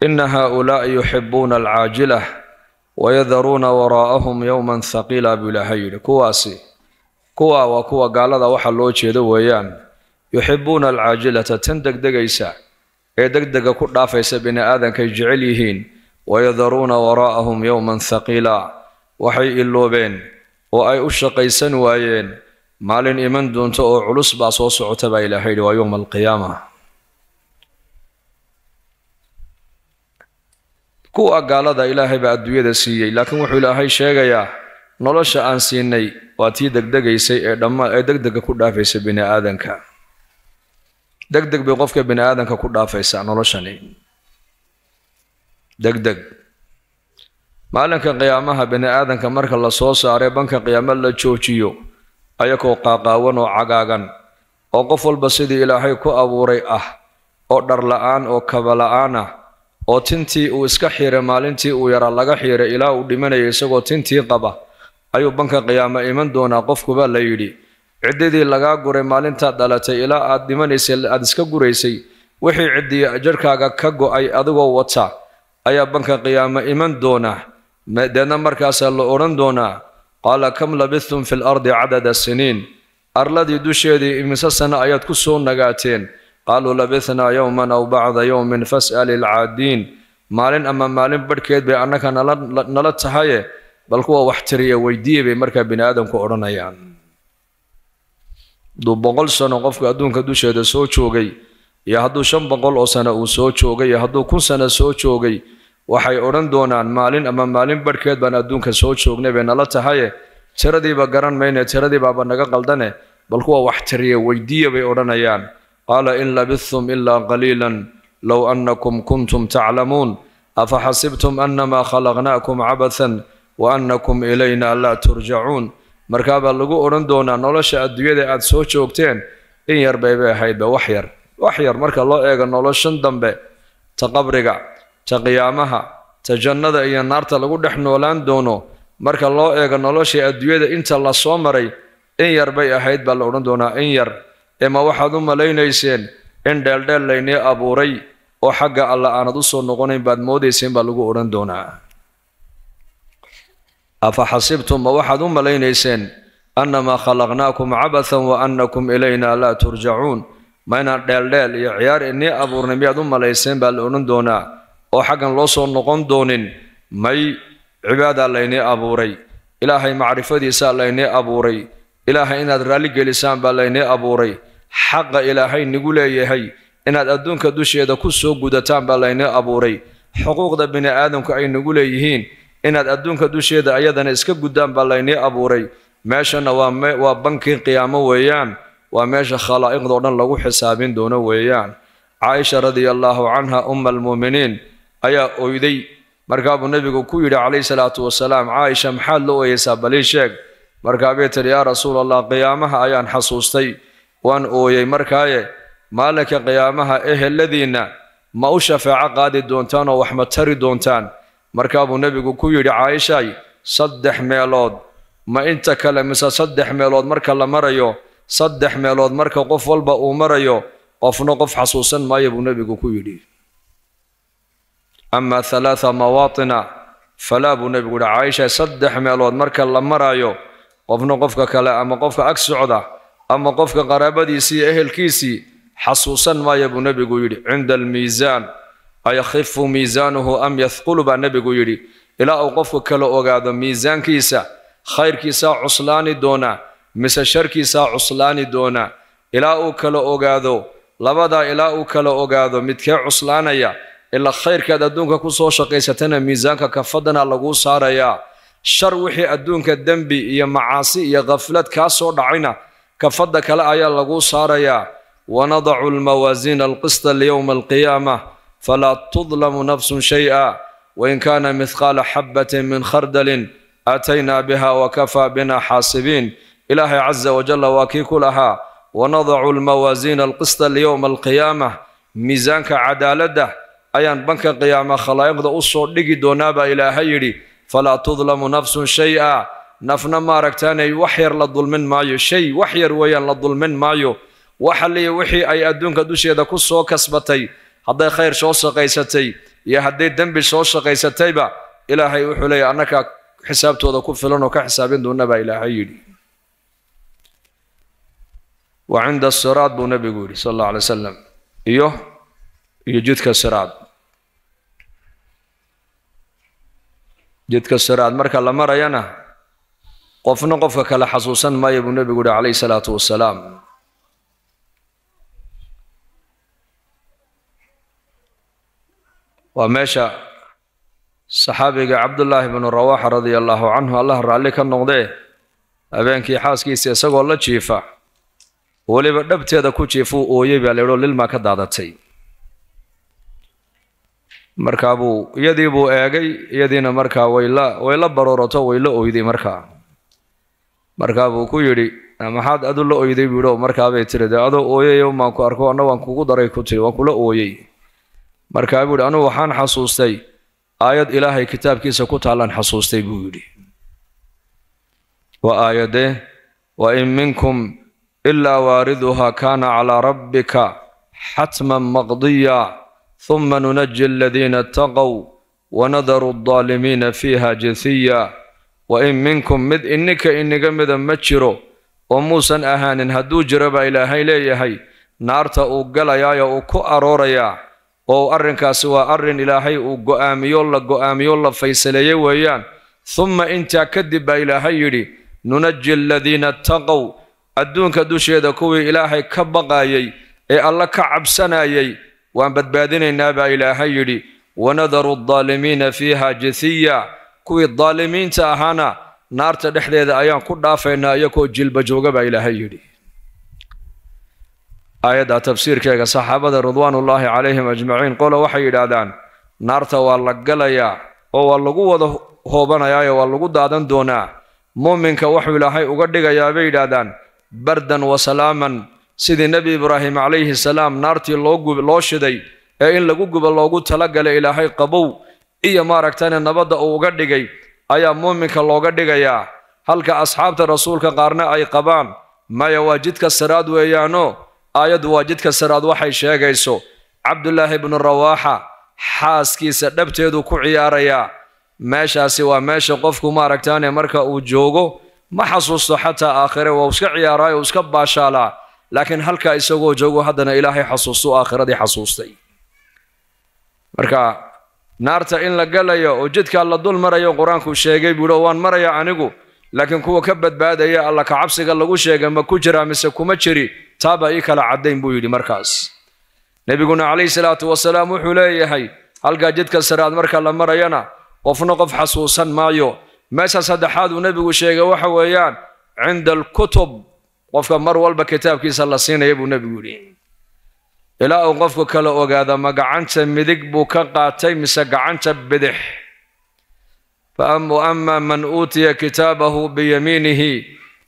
ina haaulaa'i yuxibuuna alcaajila wayadaruuna waraa'ahum yowman haqiila buu ilaahay yidhi kuwaasi kuwa waa kuwa gaalada waxa loo jeedo weeyaan yuxibuuna alcaajilata tan degdegaysa ee degdega ku dhaafaysa bini aadankay jecel yihiin wayadaruuna waraa'ahum yowman haqiila waxay iloobeen oo ay u shaqaysan waayeen maalin iman doonto oo culus baa soo socota baa ilaahay yidhi waa yowma alqiyaama kuwa gaalada ilaahay baa adduunyada siiyey laakiin wuxuu ilaahay sheegayaa nolosha aan siinay waa tii degdegaysay ee dhammaan ee degdega ku dhaafaysa biniaadanka degdeg bay qofka biniaadanka ku dhaafaysaa noloshani degdeg maalinka qiyaamaha bini aadanka marka la soo saaray banka qiyaama la joojiyo ayagoo qaaqaawan oo cagaagan oo qof walba sidii ilaahay ku abuuray ah oo dhar la-aan oo kaba la'aan ah oo tintii uu iska xiiray maalintii uu yaraa laga xiiray ilaa uu dhimanaya isagoo tintii qaba ayuu banka qiyaama iman doonaa qofkuba la yidhi ciddidii lagaa guray maalintaad dhalatay ilaa aad dhimanaysay aada iska guraysay wixii ciddiyo ajarkaaga ka go'ay adigoo wata ayaa banka qiyaama iman doonaa deedna markaasaa la odhan doonaa qaala kam labithtum fi lardi cadada siniin arladii dusheedii imise sanno ayaad ku soo nagaateen qaaluu labisnaa yowman aw bacda yowmin fas'al ilcaadiin maalin ama maalin barhkeed bay annaka nala tahaye bal kuwa wax tiriya weydiiya bay markaa bini aadamku odhanayaan hadduu boqol sano qofka adduunka dusheeda soo joogay iyo hadduu shan boqol oo sano uu soo joogay iyo hadduu kun sano soo joogay waxay odhan doonaan maalin ama maalin barhkeed baan adduunka soo joognay bay nala tahaye tiradiiba garan mayne tiradii naga qaldane bal kuwa wax tiriya weydiiya bay odhanayaan qaala in labithtum ilaa qaliila low annakum kuntum taclamuun afaxasibtum annamaa khalaqnaakum cabathan wa annakum ilayna laa turjacuun markaabaa lagu odhan doonaa nolosha adduunyada aad soo joogteen in yar baybay ahaydba wax yar wax yar marka loo eego noloshan dambe ta qabriga ta qiyaamaha ta jannada iyo naarta lagu dhex noolaan doono marka loo eego nolosha adduunyada inta la soo maray in yar bay ahayd baa la odhan doonaa in yar eema waxaad u malaynayseen in dheeldheel laynii abuuray oo xagga alla aanad usoo noqonayn baad moodayseen baa lagu odhan doonaa afa xasibtum ma waxaad u malaynayseen annamaa khalaqnaakum cabathan wa annakum ilaynaa laa turjacuun ma inaan dheeldheel iyo ciyaar inii abuurnay miyaad u malayseen baa la odhan doonaa oo xaggan loo soo noqon doonin may cibaadaa laynii abuuray ilaahay macrifadiisaa laynii abuuray ilaahay inaad raalli gelisaan baa laynii abuuray xaqa ilaahay nigu leeyahay inaad adduunka dusheeda ku soo gudataan baa laynii abuuray xuquuqda bini aadamku ay nagu leeyihiin inaad adduunka dusheeda ayadana iska guddaan baa laynii abuuray meeshana waa bankii qiyaamo weeyaan waa meesha khalaa'iqdoo dhan lagu xisaabin doono weeyaan caaisha radia allaahu canha umma ayaa oyday markaabuu nebigu ku yidhi calayhi salaatu wasalaam caaisha maxaad la ooyeysaa balii sheeg markaa bay tidhi yaa rasuul allah qiyaamaha ayaan xasuustay waan ooyey markaaye maalinka qiyaamaha eheladiinna ma u shafaaco qaadi doontaan oo wax ma tari doontaan markaa buu nebigu ku yidhi caaishay saddex meelood ma inta kale mise saddex meelood marka la marayo saddex meelood marka qof walba uu marayo qofna qof xasuusan maayo buu nebigu ku yidhi ama halaaa mawaatina falaa buu nebigu yihi caaisha saddex meelood marka la maraayo qofna qofka kale ama qofka ag socda ama qofka qaraabadiisii iyo ehelkiisii xasuusan maaya buu nebigu yidhi cinda almiisaan ayakifu miisaanuhu am yahqulu baa nebigu yidhi ilaa uu qofku kala ogaado miisaankiisa khayrkiisaa cuslaani doonaa mise sharkiisaa cuslaani doonaa ilaa uu kala ogaado labadaa ilaa uu kala ogaado midkee cuslaanaya ilaa khayrkaad adduunka ku soo shaqaysatana miisaanka kafadana laguu saarayaa shar wixii adduunka dembi iyo macaasi iyo khaflad kaa soo dhacayna kafadda kale ayaa laguu saarayaa wanadacu almawaasiina alqista liyowma alqiyaamah falaa tudlamu nafsun shay-a wain kaana midqaala xabbatin min khardalin aataynaa biha wakafaa bina xaasibiin ilaahay caza wajalla waa kii ku lahaa wanadacu almawaasiina alqista liyowma alqiyaamah miisaanka cadaaladda ayaan banka qiyaama khalaa'iqda u soo dhigi doonaabaa ilaahay yidhi falaa tudlamu nafsun shay-a nafna maaragtaanay wax yar la dulmin maayo shay wax yar weeyaan la dulmin maayo waxaliya wixii ay adduunka dusheeda ku soo kasbatay hadday khayr soo shaqaysatay iyo hadday dembi soo shaqaysatayba ilaahay wuxuu leeyahy annakaa xisaabtooda ku filan oo ka xisaabin doona baa ilaahay yidhi wa cinda siraad buu nabigu yidhi sal alla alay wasalam iyo iyo jidka siraad jidka siraad marka la marayana qofna qofka kale xasuusan maayo buu nebigu uhi calayhi salaatu wasalaam waa meesha saxaabiga cabdullaahi bnu rawaxa radia allaahu canhu allah raalli ka noqdee habeenkii xaaskiisa isagoo la jiifa weliba dhabteeda ku jiifuu ooyey baa la leedhoo lilmaa ka daadatay markaa buu iyadii buu eegay iyadiina markaa wayla wayla baroorato way la oyday markaa markaa buu ku yidhi maxaad adu la oyday buu yidhi markaabay tiri dee adoo ooyayo maan ku arko anna waan kugu daray ku tiri waan kula ooyey markaa buu yidhi anugu waxaan xasuustay aayad ilaahay kitaabkiisa ku taallaan xasuustay buu yidhi waa aayadee wa in minkum ilaa waariduhaa kaana calaa rabbika xatman maqdiyaa ثم ننجي الذين اتقوا wanadaru aldaalimiina fiiha jasiya wa in minkum mid ininka iniga mida ma jiro oo muusan ahaanin hadduu jiro baa ilaahay leeyahay naarta uu galayaayo uu ku aroorayaa oo arrinkaasi waa arrin ilaahay uu go'aamiyo la go'aamiyo la faysaleeye weeyaan humma intaa kadib baa ilaahay yidhi nunaji aladiina attaqow adduunka dusheeda kuwii ilaahay ka baqaayey ee alla ka cabsanayay waan badbaadinaynaa baa ilaahay yidhi wanadaru aldaalimiina fiiha jasiya kuwii daalimiinta ahaana naarta dhexdeeda ayaan ku dhaafaynaa iyagoo jilba jooga baa ilaahay yidhi aayadda tafsiirkeega saxaabada ridwaanullaahi calayhim ajmaciin qole waxay yidhaahdaan naarta waa la galayaa oo waa lagu wada hoobanayaayo waa lagu daadan doonaa muminka wuxuu ilaahay uga dhigayaa bay yidhaahdaan bardan wa salaaman sidii nebi ibraahim calayhi salaam naartii loo shiday ee in lagu gubo loogu talagalay ilaahay qabow iyo maaragtana nabadda uu uga dhigay ayaa muuminka looga dhigayaa halka asxaabta rasuulka qaarna ay qabaan maya waa jidka saraad weeyaano aayaddu waa jidka saraad waxay sheegayso cabdullaahi bnu rawaaxa xaaskiisa dhabteedu ku ciyaarayaa meeshaasi waa meesha qofku maaragtaane marka uu joogo ma xasuusto xataa aakhire waa iska ciyaaraayo iska baashaalaa laakiin halkaa isagoo joogo haddana ilaahay xasuustu aakhiradii xasuustay marka naarta in la galayo oo jidkaa la dul marayo qur-aanku sheegay buuhi waan maraya anigu laakiin kuwa ka badbaadaya alla kacabsiga lagu sheegay ma ku jiraa mise kuma jiri taabaa ii kala caddayn buu yidhi markaas nebiguna calayhi salaatu wasalaam wuxuu leeyahay halkaa jidka saraad marka la marayana qofna qof xasuusan maayo meesha saddexaad uu nebigu sheegay waxa weeyaan cinda alkutub qofka مر walba kitaabkiisa la siinaya buu nebigu نبي ilaa إلا qofku كلا ogaada ما قعنت مدق بوكا قاتي qaatay قعنت بدح فأم أما من أوتي كتابه بيمينه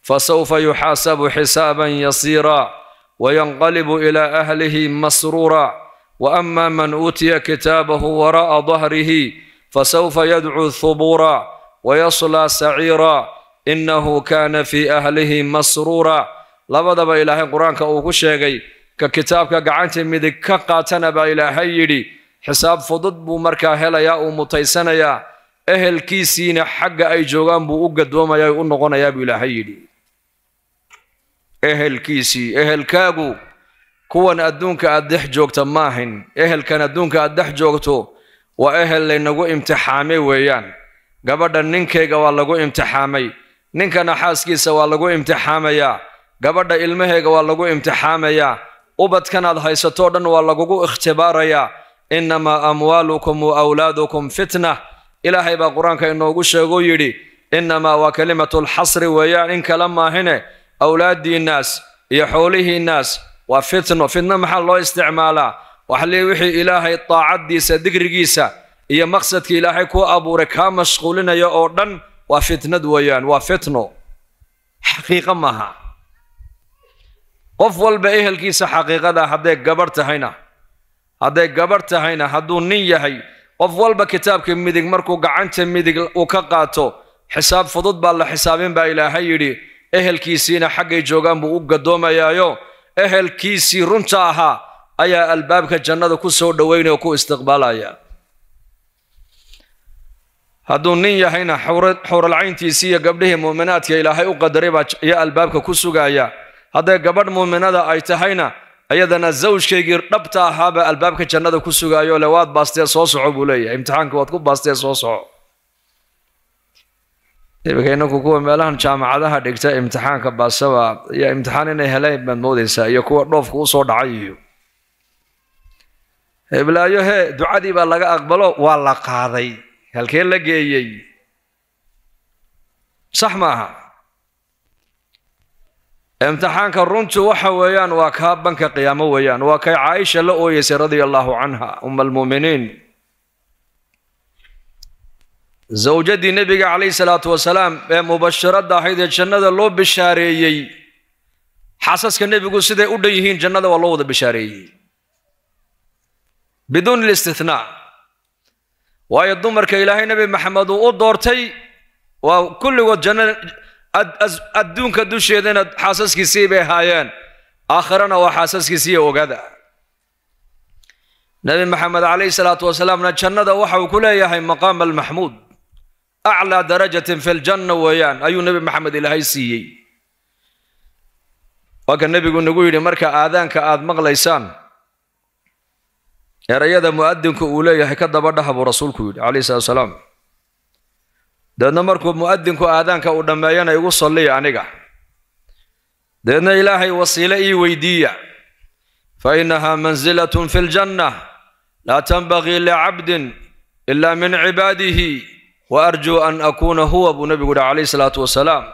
فسوف يحاسب حسابا يسيرا وينقلب إلى أهله مسرورا وأما من أوتي كتابه وراء ظهره فسوف يدعو ثبورا ويصلى سعيرا إنه كان في أهله مسرورا labadaba ilaahay qur-aanka uu ku sheegay ka kitaabka gacanta midig ka qaatana baa ilaahay yidhi xisaab fudud buu markaa helayaa uu mutaysanayaa ehelkiisiina xagga ay joogaan buu u gadoomayaa u noqonayaa buu ilaahay yidhi ehelkiisii ehelkaagu kuwan adduunka aad dhex joogta maahin ehelkan adduunka aad dhex joogto waa ehel laynagu imtixaamay weeyaan gabadha ninkayga waa lagu imtixaamay ninkana xaaskiisa waa lagu imtixaamayaa gabadha ilmaheega waa lagu imtixaamayaa ubadkanaad haysatoo dhan waa lagugu ikhtibaarayaa innamaa amwaalukum wa awlaadukum fitna ilaahay baa qur-aanka inoogu sheeguu yidhi innamaa waa lxasri weeyaan in kale maahine awlaaddiinnaas iyo xoolihiinnaas waa fitno fitno maxaa loo isticmaalaa waxle wixii ilaahay daacaddiisa digrigiisa iyo maqsadkii ilaahay ku abuuray kaa mashquulinaya oo dhan waa fitnad weeyaan waa fitno xaqiiqo maaha qof walba ehelkiisa xaqiiqada hadday gabarh tahayna hadday gabarh tahayna hadduu nin yahay qof walba kitaabka midig markuu gacanta midig uu ka qaato xisaab fudud baa la xisaabin baa ilaahay yidhi ehelkiisiina xaggay joogaan buu u gadoomayaayo ehelkiisii runta ahaa ayaa albaabka jannada ku soo dhoweynaya oo ku istiqbaalaya hadduu nin yahayna xawralcayntiisii iyo gabdhihii muuminaadka ilaahay u qadaray baa iyo albaabka ku sugaya hadday gabadh muuminada ay tahayna ayadana zawjkaygii dhabta ahaaba albaabka jannada ku sugaayo le waad baastee soo soco buu leeyahay imtixaanka waad ku baastee soo soco imika inaku kuwa meelahan jaamacadaha dhigta imtixaanka baasaba iyo imtixaan inay heleen baad moodaysaa iyo kuwa dhoofka usoo dhacay iyo heblaayo he ducadii baa laga aqbalo waa la qaaday halkee la geeyey sax maaha imtixaanka runtu waxa weeyaan waa kaa banka qiyaamo weeyaan waa kay caaisha la ooyeysay radia allaahu canha um almuuminiin zawjadii nebiga calayhi salaatu wasalaam ee mubashirada ahayd ee jannada loo bishaareeyey xasaska nebigu siday u dhan yihiin jannada waa loo wada bishaareeyey biduuni listinaa waayo dumarka ilaahay nebi maxamed uu u doortay waa kulligood janna adduunka dusheedana inaad xaasaskiisii bay ahaayeen aakhirana waa xaasaskiisiiya ogada nebi maxamed calayhi salaatu wasalaamna jannada waxa uu ku leeyahay maqaama almaxmuud aclaa darajatin fi ljanna weeyaan ayuu nebi maxamed ilaahay siiyey waa nebigu nagu yidhi marka aadaanka aad maqlaysaan erayada mu'adinku uu leeyahay ka daba dhaha buu rasuulku yidhi calayhi salaatu wasalaam دنا مركو مؤذن كو آذان كو دمايان أيو صلي عنيجا دنا إلهي وصيلة ويدية فإنها منزلة في الجنة لا تنبغي لعبد إلا من عباده وأرجو أن أكون هو أبو نبي عليه الصلاة والسلام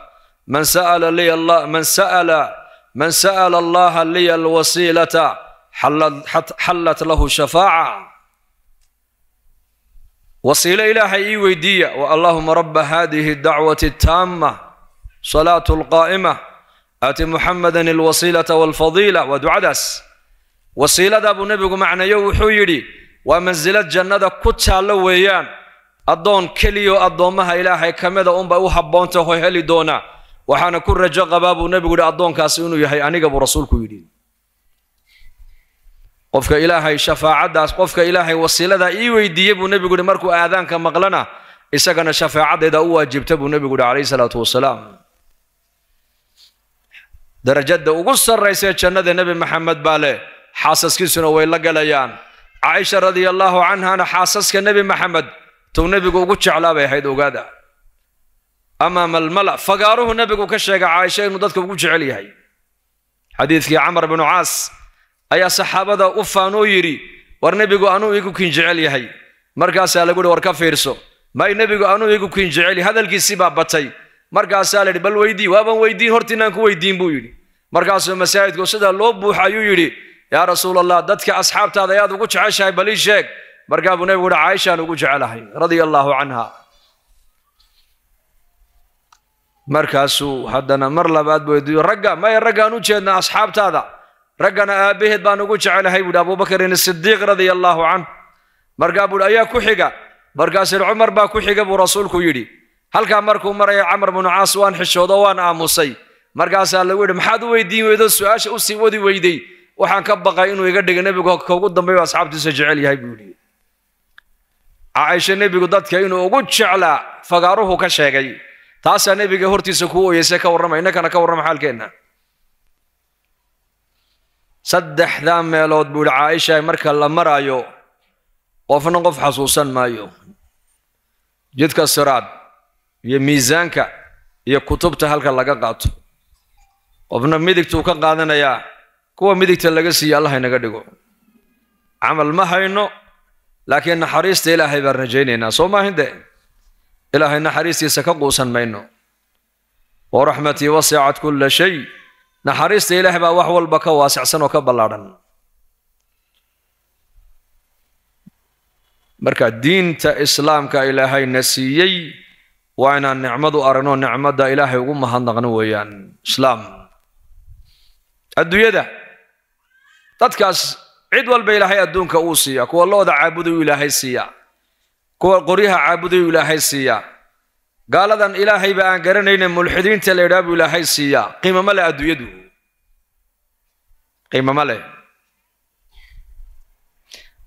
من سأل لي الله من سأل من سأل الله لي الوصيلة حلت حلت له شفاعة wasiilo ilaahay ii weydiiya wa allaahuma rabba haadihi dacwati taama salaatu lqaa'ima aati muxamadan alwasiilata walfadiila waa ducadaas wasiiladaa buu nebigu macneeyo wuxuu yidhi waa mansilad jannada ku taallo weeyaan addoon keliyo addoommaha ilaahay ka mida unbay u habboonta ho heli doonaa waxaana ku rajo qabaa buu nebigu yidhi addoonkaasi inuu yahay aniga rasuulku yidhi qofka ilaahay shafaacaddaas qofka ilaahay wasiiladaa ii weydiiye buu nebigu yihi markuu aadaanka maqlana isagana shafaacaddeeda u waajibta buu nebigu yihi calayhi salaatu wasalaam darajada ugu sarraysa jannada nebi maxamed baa leh xaasaskiisuna way la galayaan caaisha radia canhana xaasaska nebi maxamed tuu nebigu ugu jeclaa bay ahayd ogaada amaama almala fagaaruhu nebigu ka sheega caaisha inuu dadka ugu jecel yahay xadiidkii camar binu caas ayaa saxaabada u faanoo yidhi war nebigu anuu igu kiin jecel yahay markaasaa lagu hi war ka fiirso may nebigu anuu igu kiin jecel hadalkiisii baa batay markaasaa layihi bal weydii waaban weydiin hortiinaan ku weydiin buu yidhi markaasuu masaajidku sidaa loo buuxa ayuu yidhi yaa rasuul allah dadka asxaabtaada ayaad ugu jeceshahay bal ii sheeg markaa buu nebigu hi caaishaan ugu jecelahay radia allaahu canha markaasuu haddana mar labaad buu ragga maya raggaan u jeednaa asxaabtaada raggana aabbaheed baan ugu jecelahay buuhi abubakarin asidiiq radia allaahu canh markaa buuhi ayaa ku xiga markaasir cumar baa ku xiga buu rasuulku yidhi halkaa markuu maraya camar binu caas waan xishoodo waan aamusay markaasaa lagu yidhi maxaad u weydiin weydo su-aasha u sii wadi weyday waxaan ka baqay inuu iga dhiga nebigu kugu dambeeyo asxaabtiisa jecel yahay buu yidhi caaisha nebigu dadka inuu ugu jeclaa fagaaruhu ka sheegay taasaa nebiga hortiisa kuu ooyeysay ka warrama innakana ka warrama xaalkeenna saddexdaa meelood buu ihi caaisha marka la maraayo qofna qof xasuusan maayo jidka siraad iyo miisaanka iyo kutubta halka laga qaato qofna midigtuu ka qaadanayaa kuwa midigta laga siiyo allah inaga dhigo camal ma hayno laakiin naxariista ilaahay baan rajaynaynaa soo maahin de ilaahay naxariistiisa ka quusan mayno waraxmatii wasicat kulla shay naxariista ilaah baa wax walba ka waasicsan oo ka ballaadhan marka diinta islaamka ilaahay na siiyey waa inaan nicmadu aragno nicmada ilaahay ugu mahadnaqno weeyaan islaam adduunyada dadkaas cid walba ilaahay adduunka uu siiya kuwa looda caabudayu ilaahay siiya kuwa qoryaha caabudayu ilaahay siiyaa قال ذا إلهي بأن قرنين ملحدين تلعب إلى حي السياء قيمة ملا أدويدو قيمة ملا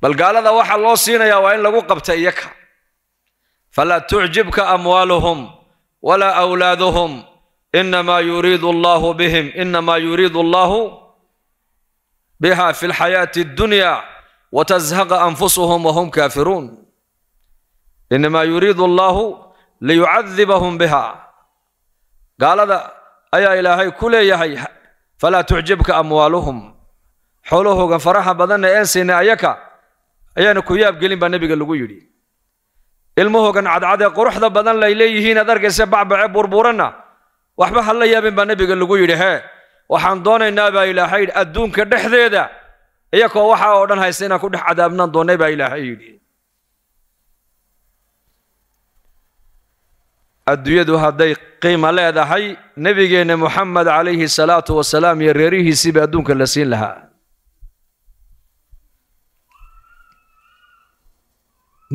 بل قال ذا وحى الله سينا يا وين لو قبت إياك فلا تعجبك أموالهم ولا أولادهم إنما يريد الله بهم إنما يريد الله بها في الحياة الدنيا وتزهق أنفسهم وهم كافرون إنما يريد الله بهم liyucadibahum biha gaalada ayaa ilaahay ku leeyahay falaa tucjibka amwaaluhum xoolahooga faraha badanna een siinay ayaka ayaana ku yaabgelin baa nebiga lagu yidhi ilmahoogan cadcadee quruxda badan lay leeyihiin argaysa arkayse bacbace burburanna waxba ha la yaabin baa nebiga lagu yidhi hee waxaan doonaynaa baa ilaahay yidhi adduunka dhexdeeda iyakoo waxaa oo dhan haysa inaan ku dhex cadaabnaan doonay baa ilaahay yidhi adduunyadu hadday qiima leedahay nebigeenna moxamed calayhi salaatu wasalaam iyo reerihiisii ba adduunka la siin lahaa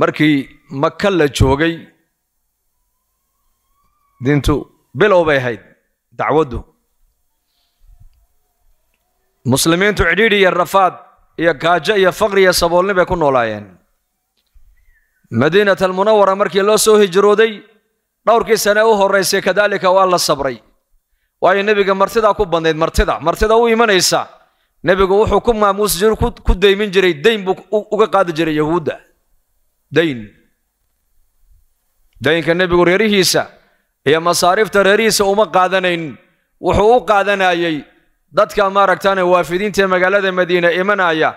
markii maka la joogay diintu bilow bay ahayd dacwaddu muslimiintu cidhiidhi iyo rafaad iyo gaajo iyo faqri iyo saboolni bay ku noolaayeen madiinat almunawara markii loo soo hijrooday dhowrkii sane u horraysay kadaalika waa la sabray waayo nebiga martidaa ku badnayd martida martida u imanaysa nebigu wuxuu ku maamuusi jir ku daymin jiray dayn buu uga qaadi jiray yahuudda dayn daynka nebigu reerihiisa iyo masaariifta reerihiisa uma qaadanayn wuxuu u qaadanayey dadka maaragtaane waafidiinta magaalada madiina imanaya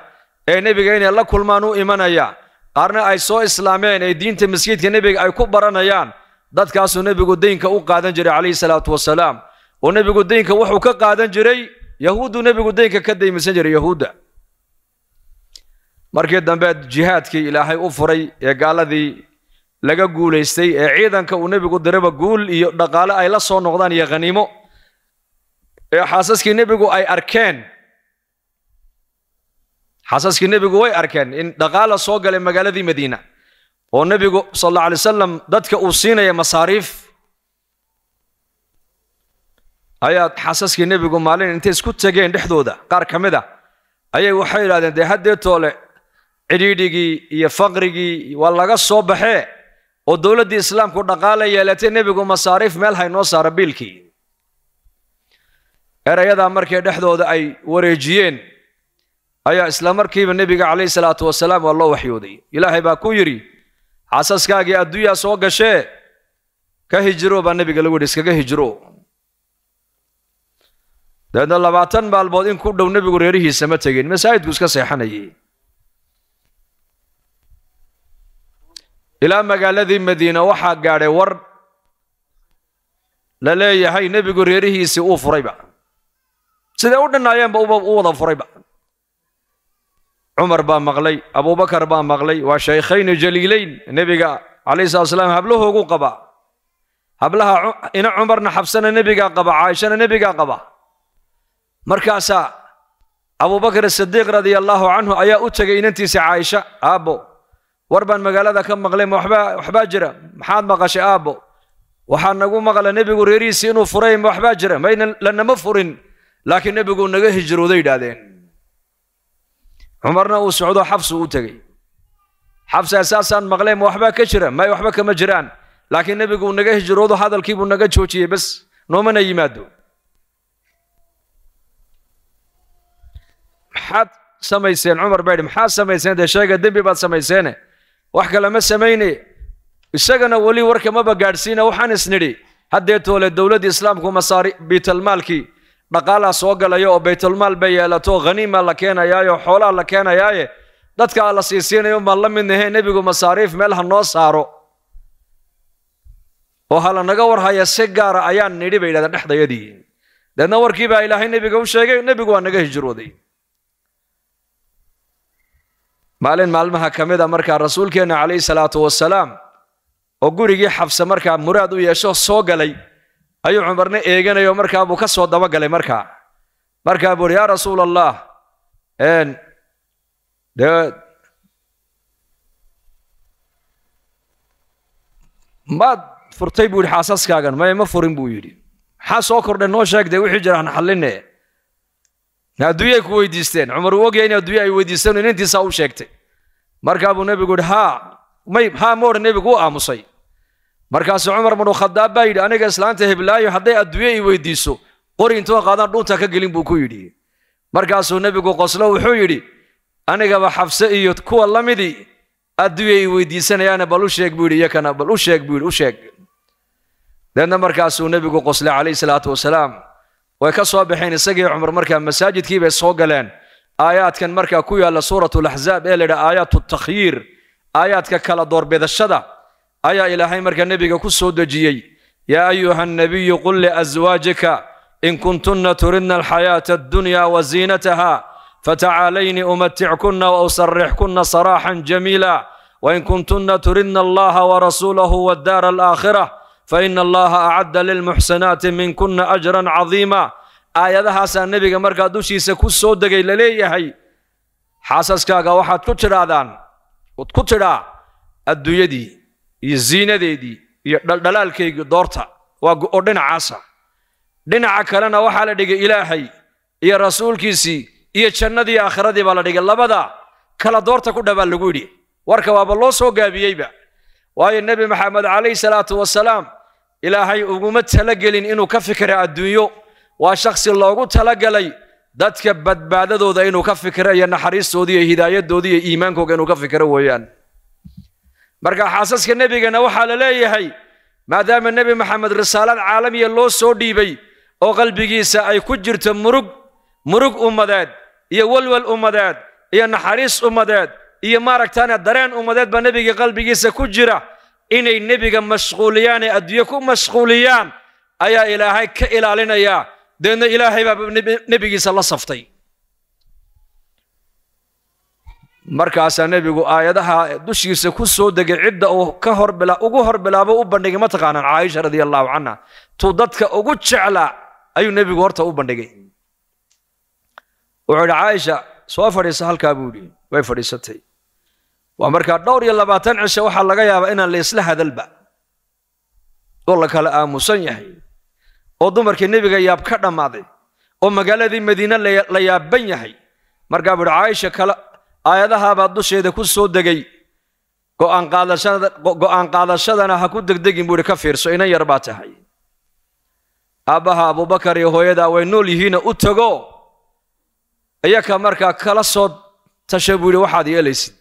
ee nebiga inay la kulmaan u imanaya qaarna ay soo islaameen ee diinta masjiidka nebiga ay ku baranayaan dadkaasuu nebigu daynka u qaadan jiray calayhi salaatu wasalaam oo nebigu daynka wuxuu ka qaadan jiray yahuudduu nebigu daynka ka daymisan jiray yahuudda markii dambe jihaadkii ilaahay u furay ee gaaladii laga guulaystay ee ciidanka uu nebigu diraba guul iyo dhaqaale ay la soo noqdaan iyo khaniimo ee xaasaskii nebigu ay arkeen xaasaskii nebigu way arkeen in dhaqaala soo galay magaaladii madiina oo nebigu sal alla alay wasalam dadka uu siinaya masaariif ayaa xasaskii nebigu maalin intay isku tegeen dhexdooda qaar ka mid a ayay waxay yidhahdeen dee haddee toole cidhiidhigii iyo faqrigii waa laga soo baxee oo dowladdii islaamku dhaqaala yeelatay nebigu masaariif meel haynoo saara biilkii erayadaa markii dhexdooda ay wareejiyeen ayaa isla markiiba nebiga calayhi salaatu wasalaam waa loo waxyooday ilaahay baa ku yidhi xasaskaagii adduunyaa soo gashee ka hijiro baa nebiga lagu yidhi iskaga hijiro dabeedna labaatan maalmood in ku dhow nebigu reerihiisa ma tegin masaajidku iska seexanayay ilaa magaaladii madiina waxaa gaadhay war la leeyahay nebigu reerihiisii uu furayba siday u dhannaayeenba u wada furayba cumar baa maqlay abuubakar baa maqlay waa shaykhayni jaliilayn nebiga calayhi salatu wasalaam habluhu ugu qaba hablaha ina cumarna xabsana nebigaa qaba caaishana nebigaa qaba markaasaa abuubakar sidiiq radia allaahu canhu ayaa u tegay inantiisa caaisha aabbo war baan magaalada ka maqlay ma waxbaa waxbaa jira maxaad maqashay aabbo waxaa nagu maqla nebigu reerihiisii inuu furay ma waxbaa jira mayna lanama furin laakiin nebigu naga hijrooday yidhaahdeen cumarna uu socdo xabsu u tegey xabsaa saasaan maqleen waxbaa ka jira may waxba kama jiraan laakiin nebigu naga hijroodo hadalkiibuu naga joojiyey bas noomana yimaado maxaad samayseen cumar baa yidhi maxaad samayseen dee sheega dembi baad samayseene wax kale samayne isagana weli warkamaba gaadhsiina waxaan isnidhi haddeetole dowladdii islaamku masaaribiitalmaalkii dhaqaalaa soo galaya oo baytulmaal bay yeelato haniima la keenayaayo xoolaa la keenayaaye dadkaa la siisiinayo baan la mid midnahe nebigu masaariif meel ha noo saaro oo ha la naga warhaya si gaara ayaan nidhi bay yidhahdeen dhexdayadii deedna warkii baa ilaahay nebiga u sheegay nebigu waa naga hijrooday maalin maalmaha ka mid a ah markaa rasuulkeenna calayhi salaatu wasalaam oo gurigii xabse markaa muraad u yeesho soo galay ayuu cumarna eeganayo markaa buu ka soo dabagalay markaa markaa buu hi yaa rasuul allah dee maad furtay buu yidhi xaasaskaagan may ma furin buu yidhi maxaa soo kordhe noo sheeg dee wixii jira hnaxalline adduunyay ku weydiisteen cumar uu ogyahay in adduunye ay weydiisteen inantiisaa u sheegtay markaa buu nebigu yidhi haa may haa ma nebigu u aamusay markaasu cumar bnu khadaab baa yidhi aniga islaanta heblaayo hadday adduunyo i weydiiso qori intuu qaadaan dhuunta ka gelin buu ku yidhi markaasuu nebigu qoslo wuxuu yidhi anigaba xabse iyo kuwa la midii adduunya i weydiisanayaana bal u sheeg buu yidhi iyakana bal u sheeg buu yidhi u sheeg deedna markaasuu nebigu qoslay calayhi salaatu wasalaam way ka soo baxeen isagii cumar markaa masaajidkii bay soo galeen aayaadkan markaa ku yaalla suuratu laxzaab ee la yidhaha aayaatu takhyiir aayaadka kala doorbidashada أيا إلى حيمرك النبي كسو دجيي يا أيها النبي قل لأزواجك إن كنتن ترن الحياة الدنيا وزينتها فتعالين أمتعكن وأسرحكن صراحا جميلا وإن كنتن ترن الله ورسوله والدار الآخرة فإن الله أعد للمحسنات منكن أجرا عظيما آية حاسة النبي كمرك دوشي سكسو دجي لليهي حاسس كاغا واحد كتر آذان كتر الدويدي iyo ziinadeedii iyo dhaldhalaalkaygii doorta waa oo dhinacaasa dhinaca kalena waxaa la dhigay ilaahay iyo rasuulkiisii iyo jannadii aakhiradii baa la dhigay labada kala doorta ku dhabaa lagu yidhi warka waaba loo soo gaabiyeyba waayo nebi maxamed calayhi salaatu wasalaam ilaahay uguma talagelin inuu ka fikira adduunyo waa shakhsi loogu talagalay dadka badbaadadooda inuu ka fikiro iyo naxariistoodii iyo hidaayadoodii iyo iimaankooga inuu ka fikiro weeyaan marka xaasaska nebigana waxaa la leeyahay maadaama nebi maxamed risaalad caalamiya loo soo dhiibay oo qalbigiisa ay ku jirto murug murug ummadeed iyo walwal ummadeed iyo naxariis ummadeed iyo maaragtaana dareen ummadeed baa nebiga qalbigiisa ku jira inay nebiga mashquuliyaan ee adduunye ku mashquuliyaan ayaa ilaahay ka ilaalinayaa deedna ilaahay baa nebigiisa la saftay markaasaa nebigu aayadaha dushiisa ku soo degay cidda uu ka horbilaa ugu hor bilaabo u bandhigay ma taqaanaan caaisha radia allahu canha tuu dadka ugu jeclaa ayuu nebigu horta u bandhigay wuxuu idhi caaisha soo fadhiisa halkaa buu idhi way fadhiisatay waa markaa dhowr iyo labaatan cishe waxaa laga yaabaa inaan la hadalba oo la kala aamusan yahay oo dumarkii nebiga yaab ka dhammaaday oo magaaladii madiine la yaaban yahay markaa buu ihi caaisha kala aayadahaabaa dusheeda ku soo degay go'aan qaadashadana ha ku degdegin buu ihi ka fiirso inan yar baa tahay aabbaha abubakar iyo hooyadaa way nool yihiina u tago iyaka markaa kala soo tasha buu yidhi waxaad yeelaysid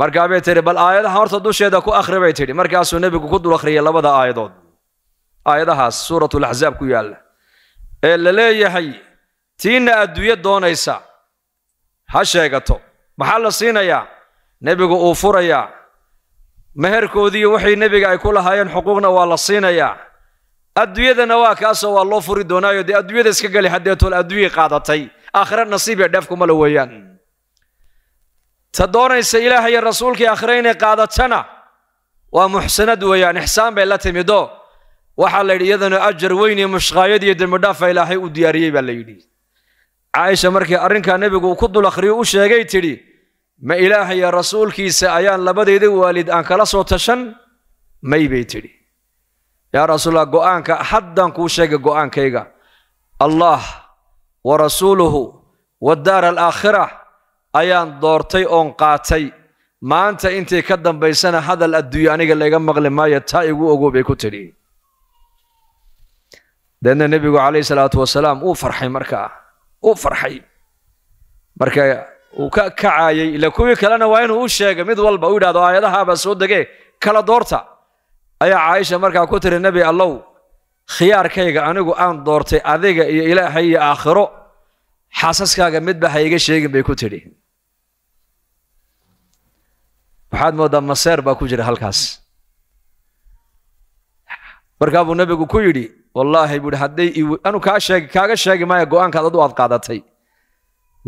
markaa bay tidhi bal aayadaha horta dusheeda ku akhri bay tidhi markaasuu nebigu ku dul akhriyay labada aayadood aayadahaas suuratulaxsaab ku yaalla ee la leeyahay tiinna adduunyo doonaysa ha sheegato maxaa la siinayaa nebigu uu furayaa meherkoodii wixii nebiga ay ku lahaayeen xuquuqna waa la siinayaa adduunyadana waa kaaso waa loo furi doonaayo dee adduunyada iska geli haddeetool adduunyay qaadatay aakhira nasiib ee dheefkumala weeyaan ta doonaysa ilaaha rasuulkii aakhira inay qaadatana waa muxsanad weeyaan ixsaan bay la timido waxaa la yidhi iyadana ajar weyn iyo mushqaayad iyo dembidhaafaa ah ilaahay u diyaariyey baa la yidhi caaisha markii arrinkaa nebigu ku dul akhriyo u sheegay tidhi ma ilaah iyo rasuulkiisa ayaan labadeeda waalid aan kala soo tashan may bay tidhi yaa rasuullah go'aanka haddaan kuu sheegay go'aankayga allaah wa rasuuluhu wadaara alaakhira ayaan doortay oon qaatay maanta intay ka dambaysana hadal adduunye aniga layga maqli maayo taa igu ogow bay ku tidhi deedna nebigu calayhi salaatu wasalaam wuu farxay markaa uu farxay marka uu ka kacaayey ila kuwii kalena waa inuu u sheegay mid walba u yidhahdo aayadahaabaa soo degee kala doorta ayaa caaisha markaa ku tiri nebi allow khiyaarkayga anigu aan doortay adiga iyo ilaahay iyo aakhiro xaasaskaaga midba ha iga sheegin bay ku tidhi waxaad mooddaa maseer baa ku jira halkaas markaa nebigu ku yidhi wallaahi buui hadday anu kaaga sheegi maayo go'aankaad adu aad qaadatay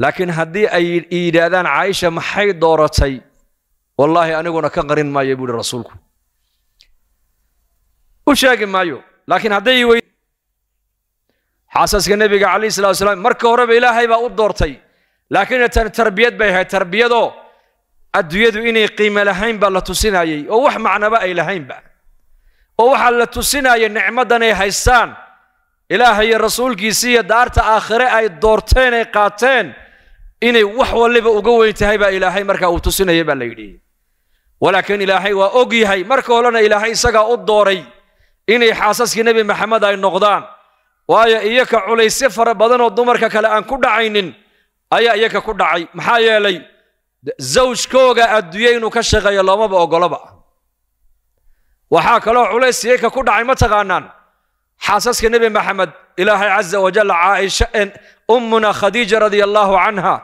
laakiin haddii ay i yidhaahdaan caaisha maxay dooratay wallaahi aniguna ka qarin maayo buuhi rasuulku u sheegi maayo laakiin hadday xaasaska nebiga calayhi salatu wasalaam marka horeba ilaahay baa u doortay laakiin tan tarbiyad bay ahayd tarbiyadoo adduunyadu inay qiimo lahayn baa la tusinayay oo wax macnaba ay lahaynba oo waxaa la tusinaya nicmaddanay haystaan ilaaha iyo rasuulkiisii iyo daarta aakhire ay doorteen ay qaateen inay wax waliba uga weyn tahay baa ilaahay markaa uu tusinaya baa la yidhi walaakiin ilaahay waa og yahay marka holena ilaahay isagaa u dooray inay xaasaskii nebi maxamed ay noqdaan waayo iyaka culaysyo fara badan oo dumarka kale aan ku dhacaynin ayaa iyaka ku dhacay maxaa yeelay zawjkooga adduunya inuu ka shaqeeyo loomaba ogolaba وحاكله عليه سيكا كود عيمة غانان حاسس نبي محمد إلهي عز وجل عائشة أمنا خديجة رضي الله عنها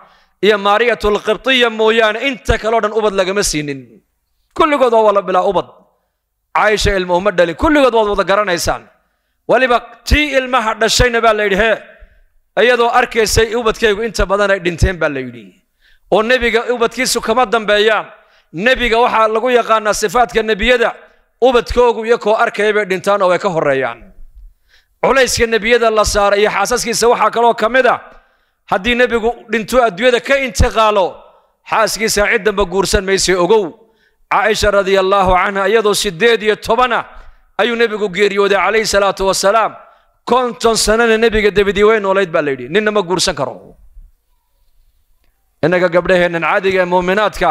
يا مارية القبطية مويان أنت كلون أبد لك مسينين كل قد والله بلا أبد عائشة المهمدة كل قد والله قرانا إسان ولبق تي المهر دشين بالله هي أيضو أركي سي أبد كيكو أنت بدنا دنتين بالله ونبي أبد كيسو كمدن بيان نبي وحا لقو يقانا صفات كالنبي يدع ubadkoogu iyo koo arkaya bay dhintaan oo ay ka horreeyaan culayska nebiyada la saaray iyo xaasaskiisa waxaa kaloo ka mid ah haddii nebigu dhintuu adduunyada ka intiqaalo xaaskiisa ciddanba guursan maysa ogow caaisha radia allaahu canha iyadoo siddeed iyo toban ah ayuu nebigu geeriyooday calayhi salaatu wasalaam konton sanana nebiga debadii way noolayd baa layidhi ninna ma guursan karo innaga gabdhaheennan caadiga ee muuminaadka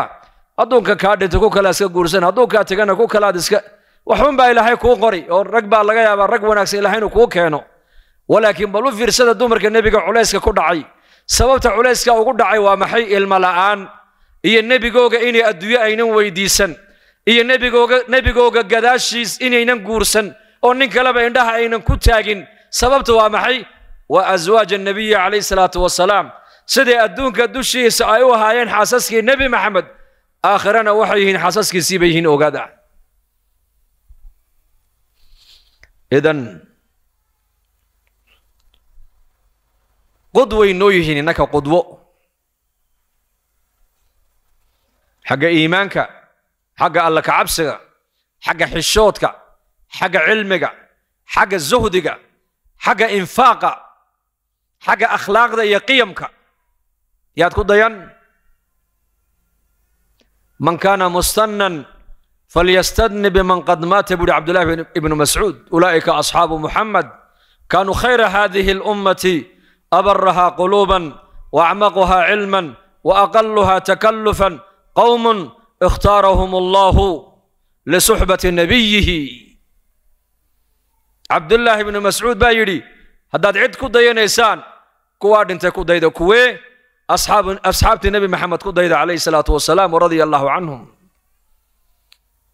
adduunka kaa dhinta ku kala iska guursan adduunkaa tegana ku kalaad iska waxun baa ilaahay kuu qori oo rag baa laga yaabaa rag wanaagsan ilahay inuu kuu keeno walaakiin bal u fiirsada dumarka nebiga culayska ku dhacay sababta culayska ugu dhacay waa maxay ilmo la'aan iyo nebigooga inay adduunyo aynan weydiisan iyo nebigooga nebigooga gadaashiis inaynan guursan oo nin kaleba indhaha aynan ku taagin sababta waa maxay waa aswaaja nabiyi calayhi salaatu wasalaam siday adduunka dushiisa ay u ahaayeen xasaskii nebi maxamed aakhirana waxay yihiin xasaskiisii bay yihiin ogaad idan qod way noo yihiin innaka qudwo xagga iimaanka xagga alla ka cabsiga xagga xishoodka xagga cilmiga xagga zuhdiga xagga infaaqa xagga akhlaaqda iyo qiyamka yaad ku dayan man kaana mustannan فليستدن بمن قد مات ابو عبد الله بن مسعود أولئك أصحاب محمد كانوا خير هذه الأمة أبرها قلوبا وأعمقها علما وأقلها تكلفا قوم اختارهم الله لصحبة نبيه عبد الله بن مسعود بايري هداد عد كودايا نيسان كواد انت كودايدا كوي أصحاب أصحاب النبي محمد كودايدا عليه الصلاة والسلام ورضي الله عنهم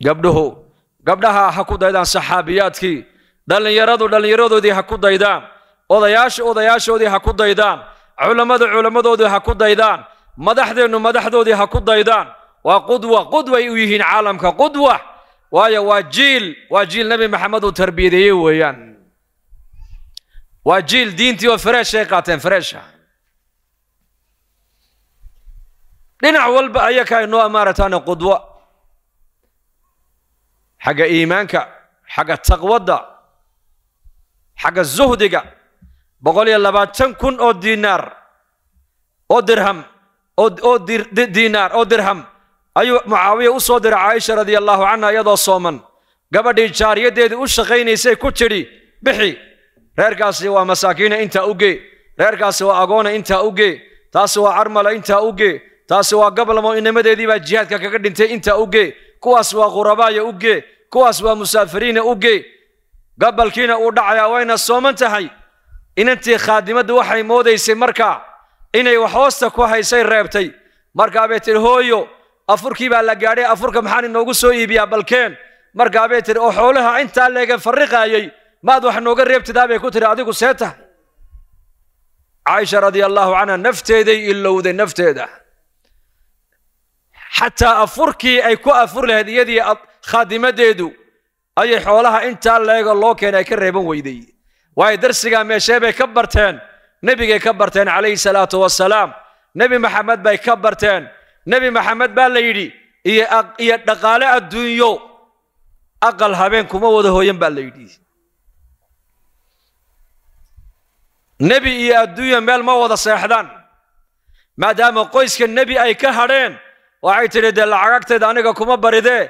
gabdhuhu gabdhaha ha ku daydaan saxaabiyaadkii dhallinyaradu dhallinyaradoodii ha ku daydaan odayaasha odayaashoodii ha ku daydaan culammadu culammadoodii ha ku daydaan madaxdeennu madaxdoodii ha ku daydaan waa qudwa qudway u yihiin caalamka qudwa waayo waa jiil waa jiil nebi maxamed uu tarbiyadeeyey weeyaan waa jiil diintii oo freeshay qaateen freesha ah. dhinac walba ayakaa inoo amaaratana qudwa xagga iimaanka xagga taqwadda xagga zuhdiga boqol iyo labaatan kun oo diinaar oo dirham oo diinaar oo dirham ayuu mucaawiya u soo diray caaisha radia allaahu canha iyadoo sooman gabadhii jaariyadeedii u shaqaynaysay ku tidhi bixi reerkaasi waa masaakiina intaa u gee reerkaasi waa agoona intaa u gee taasi waa carmala intaa u gee taasi waa gablamo inamadeedii baa jihaadka kaga dhintay intaa u gee kuwaas waa khurabaaya u gee kuwaas waa musaafiriina u gee gabalkiina uu dhacayaa wayna sooman tahay inantii khaadimadu waxay moodaysay markaa inay wax hoosta ku haysay reebtay markaabay tidhi hooyo afurkii baa la gaadhay afurka maxaan inoogu soo iibiyaa balkeen markaabay tidhi oo xoolaha intaa leega farriqaayay maad wax nooga reebtidaa bay ku tidhi adigu see tahay caaisha radia allaahu canha nafteeday ilowday nafteeda xataa afurkii ay ku afur lahayd iyadii khaadimadeedu ayay xoolaha intaa leego loo keenay ay ka reeban weyday waayo darsigaa meeshee bay ka barteen nebigay ka barteen calayhi salaatu wasalaam nebi maxamed bay ka barteen nebi maxamed baa la yidhi iyo dhaqaale adduunyo aqal habeen kuma wada hooyan baa la yidhi nebi iyo adduunya meel ma wada seexdaan maadaama qoyska nebi ay ka hadheen waxay tidhi dee lacagagteed aniga kuma baridee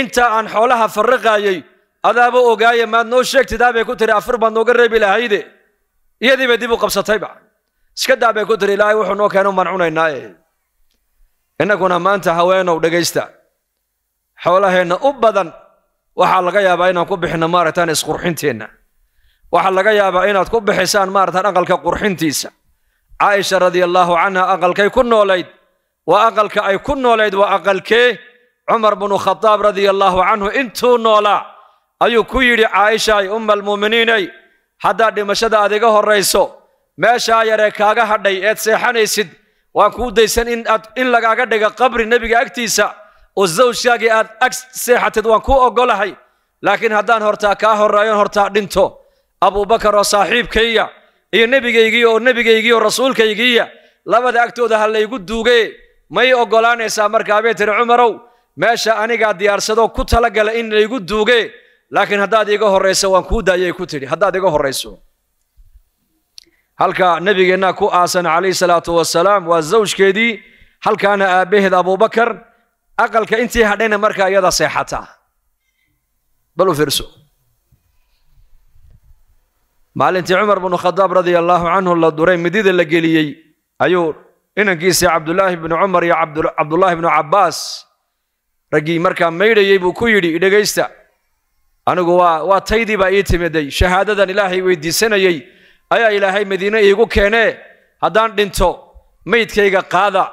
inta aan xoolaha farriqaayay adaaba ogaaye maad noo sheegtidaa bay ku tiri afur baad nooga reebi lahayde iyadiibay dib u qabsatayba iska daa bay ku tihi ilaahay wuxuu noo keenu baan cunaynaaye innaguna maanta haweenow dhegaysta xoolaheenna u badan waxaa laga yaabaa inaan ku bixino maaragtaan isqurxinteenna waxaa laga yaabaa inaad ku bixisaan maaragtaan aqalka qurxintiisa caaisha radia canha aqalkay ku noolayd waa aqalka ay ku noolayd waa aqalkee cumar bnu khadaab radia allaahu canhu intuu noolaa ayuu ku yidhi caaishaay umma almuuminiinay haddaad dhimashada adiga horrayso meeshaa yaree kaaga hadhay eed seexanaysid waan kuu daysan inaad in lagaaga dhiga qabri nebiga agtiisa oo zawjkaagii aad ag seexatid waan kuu oggolahay laakiin haddaan hortaa kaa horreeyoon hortaa dhinto abuubakar oo saaxiibkayga iyo nebigaygiiyo oo nebigaygiiyo rasuulkaygiiya labada agtooda ha laygu may ogolaanaysaa marka habeen tiri cumarow meesha anigaa diyaarsadoo ku talagala in laygu duuge laakiin haddaad iga horrayso waan kuu daayay ku tidhi haddaad iga horrayso halka nabigeennaa ku aasan calayhi salaatu wasalaam waa zawjkeedii halkaana aabbaheed abuubakar aqalka intii hadhayna markaa iyada seexata bal u fiirso maalintii cumar bnu khadaab radia allaahu canhu la duray midida la geliyey ayuu inankiisii cabdullaahi bnu cumar iyo cabdullaahi bnu cabbaas raggii markaa maydhayay buu ku yidhi idhegaysta anigu waa waa taydii baa ii timiday shahaadadan ilaahay weydiisanayey ayaa ilaahay madiine iigu keenee haddaan dhinto meydkayga qaada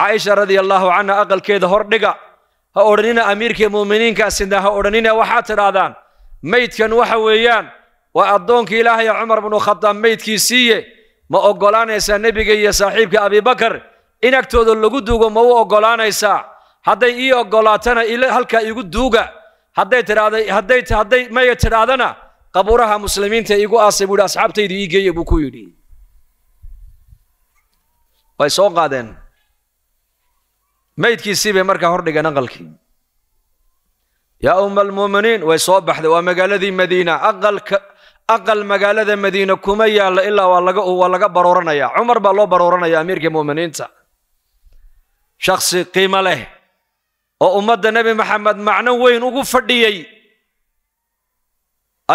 caaisha radia allaahu canha aqalkeeda hordhiga ha odhanina amiirka mu'miniinkaasina ha odhanina waxaad tidhaahdaan maydkan waxa weeyaan waa addoonkii ilaahay cumar bnu khadaab siiye ma ogolaanaysaa nebiga iyo saaxiibka abibakar in agtooda lagu duugo ma u ogolaanaysaa hadday ii oggolaatana halkaa iigu duuga hadday tidhahday maya tidhaahdana qabuuraha muslimiinta igu aasay buu yidhi asxaabtayda ii geeya buu ku yidhi way soo qaadeen maydkiisii bay markaa hordhigeen aqalkii yaa umma almuuminiin way soo baxday waa magaaladii madiina aqalka aqal magaalada madiina kuma yaalla ilaa waa laga barooranaya cumar baa loo barooranaya amiirka muminiinta shaksi qiimo leh oo ummadda nebi maxamed macno weyn ugu fadhiyey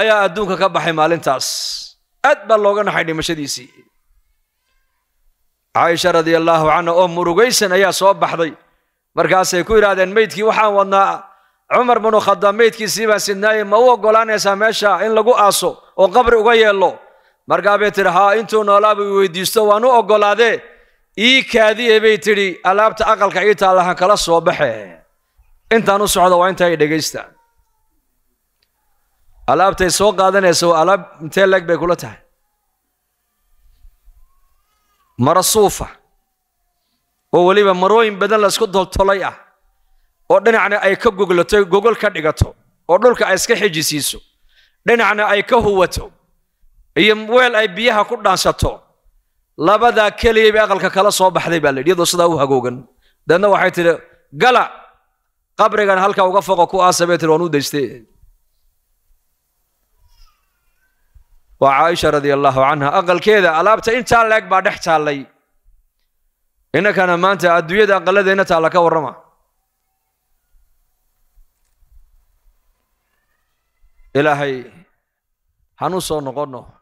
ayaa adduunka ka baxay maalintaas aad baa looga naxay dhimashadiisii caaisha radia allaahu canha oo murugaysan ayaa soo baxday markaasay ku yidhaahdeen meydkii waxaan wadnaa cumar binu khadaab meydkiisii baa sidnaaye ma u ogolaanaysaa meesha in lagu aaso oo qabri uga yeello markaa bay tidhi haa intuu noolaaba i weydiisto waan u oggolaadee ii kaadiye bay tidhi alaabta aqalka ii taallahan kala soo baxe intaan u socda waa inta ay dhegaystaan alaabtay soo qaadanaysa waa alaab intee leeg bay kula tahay mara suufa oo weliba marooyin badan laysku toltolay ah oo dhinacna ay ka goglato gogol ka dhigato oo dhulka ay iska xiji siiso dhinacna ay ka huwato iyo weel ay biyaha ku dhaansato labadaa keliya bay aqalka kala soo baxday baa layidhi iyadoo sidaa u hagoogan deedna waxay tidhi gala qabrigan halkaa uga foqo ku aasa bay waan u dayste waa caaisha radia allaahu canha aqalkeeda alaabta intaa leeg baa dhex taallay innakana maanta adduunyada aqalladeena taalla ka warrama ilaahay hanu soo noqonno